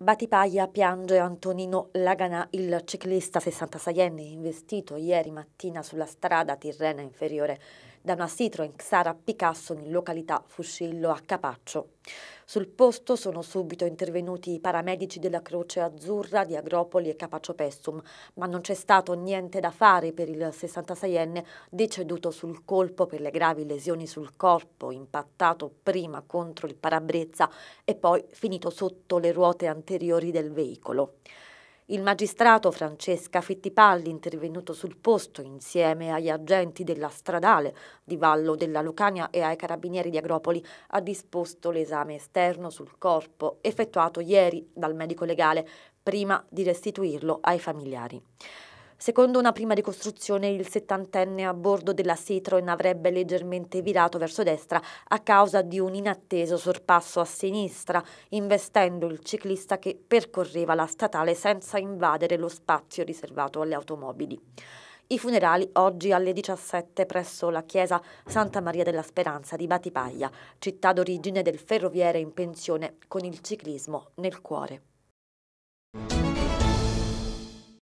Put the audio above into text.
Batipaglia piange Antonino Laganà, il ciclista 66enne investito ieri mattina sulla strada Tirrena Inferiore da una Citroen Xara Picasso in località Fuscillo a Capaccio. Sul posto sono subito intervenuti i paramedici della Croce Azzurra di Agropoli e Capaccio Pessum, ma non c'è stato niente da fare per il 66enne deceduto sul colpo per le gravi lesioni sul corpo, impattato prima contro il parabrezza e poi finito sotto le ruote anteriori del veicolo. Il magistrato Francesca Fittipaldi, intervenuto sul posto insieme agli agenti della stradale di Vallo della Lucania e ai carabinieri di Agropoli, ha disposto l'esame esterno sul corpo effettuato ieri dal medico legale prima di restituirlo ai familiari. Secondo una prima ricostruzione, il settantenne a bordo della Citroen avrebbe leggermente virato verso destra a causa di un inatteso sorpasso a sinistra, investendo il ciclista che percorreva la statale senza invadere lo spazio riservato alle automobili. I funerali oggi alle 17 presso la chiesa Santa Maria della Speranza di Batipaglia, città d'origine del ferroviere in pensione con il ciclismo nel cuore.